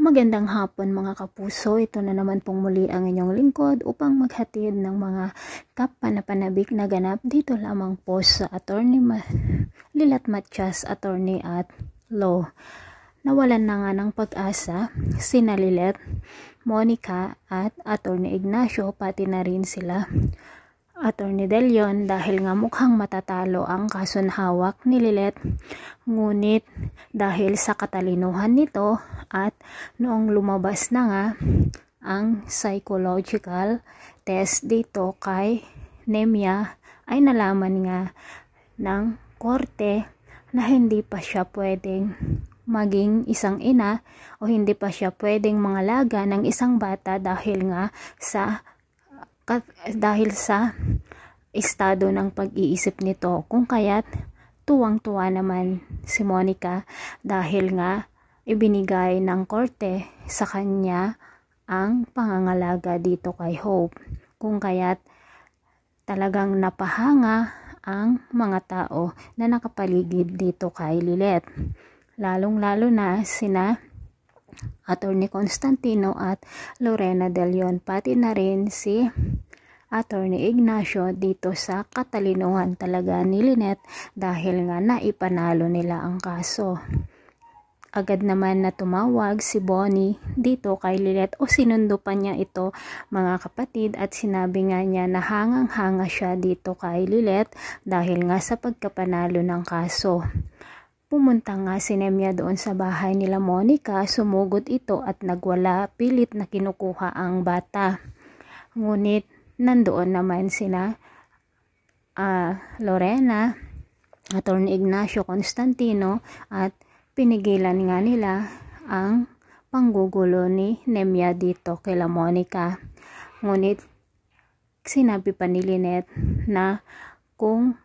Magandang hapon mga kapuso, ito na naman pong muli ang inyong lingkod upang maghatid ng mga kapanapanabik na ganap dito lamang po sa attorney Ma Lilat Matias, attorney at law. Nawalan na nga ng pag-asa si Nalilet, Monica at attorney Ignacio pati na rin sila Attorney De dahil nga mukhang matatalo ang kaso na hawak ni Lilet. Ngunit dahil sa katalinuhan nito at noong lumabas na nga ang psychological test dito kay Nemia ay nalaman nga ng korte na hindi pa siya pwedeng maging isang ina o hindi pa siya pwedeng mangalaga ng isang bata dahil nga sa dahil sa estado ng pag-iisip nito kung kaya't tuwang-tuwa naman si Monica dahil nga ibinigay ng korte sa kanya ang pangangalaga dito kay Hope kung kaya't talagang napahanga ang mga tao na nakapaligid dito kay Lilet lalong lalo na sina Attorney Constantino at Lorena De Leon pati na rin si Attorney Ignacio dito sa katalinuhan talaga ni Lynette dahil nga naipanalo nila ang kaso. Agad naman na tumawag si Bonnie dito kay Lilet o sinundo pa niya ito mga kapatid at sinabi nga niya na hangang-hanga siya dito kay Lilet dahil nga sa pagkapanalo ng kaso. Pumunta nga si Nemia doon sa bahay nila Monica, sumugod ito at nagwala pilit na kinukuha ang bata. Ngunit nandoon naman sina uh, Lorena, Attorney Ignacio Constantino at pinigilan nga nila ang panggugulo ni Nemia dito kay La Monica. Ngunit sinabi pa ni Lynette na kung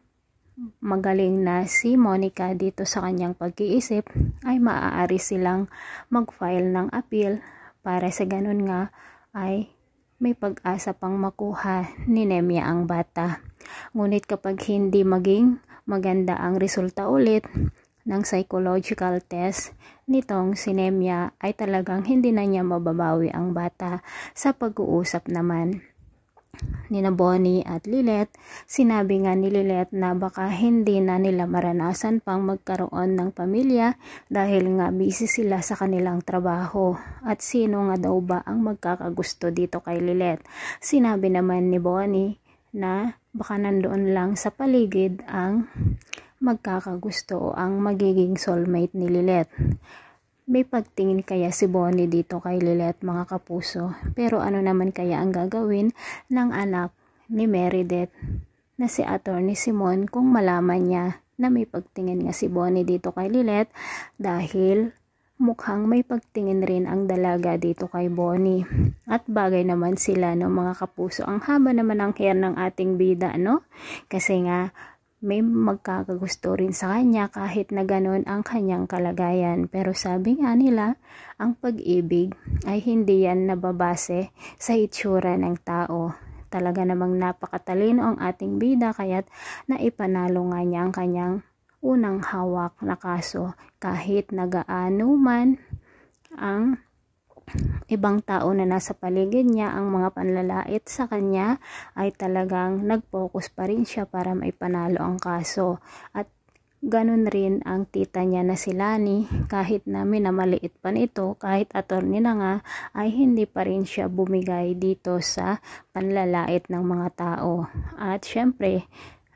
magaling na si Monica dito sa kanyang pag-iisip ay maaari silang mag-file ng appeal para sa ganun nga ay may pag-asa pang makuha ni Nemia ang bata. Ngunit kapag hindi maging maganda ang resulta ulit ng psychological test nitong si Nemia ay talagang hindi na niya mababawi ang bata sa pag-uusap naman nina Bonnie at Lilet, sinabi nga ni Lilet na baka hindi na nila maranasan pang magkaroon ng pamilya dahil nga busy sila sa kanilang trabaho. At sino nga daw ba ang magkakagusto dito kay Lilet? Sinabi naman ni Bonnie na baka nandoon lang sa paligid ang magkakagusto o ang magiging soulmate ni Lilet. May pagtingin kaya si Bonnie dito kay Lilet mga kapuso. Pero ano naman kaya ang gagawin ng anak ni Meredith na si Attorney Simon kung malaman niya na may pagtingin nga si Bonnie dito kay Lilet dahil mukhang may pagtingin rin ang dalaga dito kay Bonnie. At bagay naman sila no mga kapuso. Ang haba naman ang hair ng ating bida no? Kasi nga may magkakagusto rin sa kanya kahit na ganun ang kanyang kalagayan. Pero sabi nga nila, ang pag-ibig ay hindi yan nababase sa itsura ng tao. Talaga namang napakatalino ang ating bida kaya't naipanalo nga niya ang kanyang unang hawak na kaso kahit nagaano man ang ibang tao na nasa paligid niya ang mga panlalait sa kanya ay talagang nag-focus pa rin siya para maipanalo ang kaso at ganun rin ang tita niya na si Lani, kahit na minamaliit pa nito, kahit attorney na nga, ay hindi pa rin siya bumigay dito sa panlalait ng mga tao. At syempre,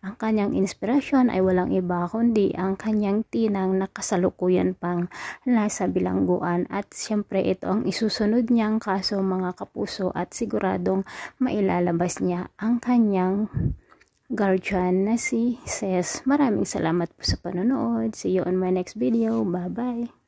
ang kanyang inspirasyon ay walang iba kundi ang kanyang tinang nakasalukuyan pang nasa bilangguan at siyempre ito ang isusunod niyang kaso mga kapuso at siguradong mailalabas niya ang kanyang guardian na si Ses. Maraming salamat po sa panonood. See you on my next video. Bye-bye!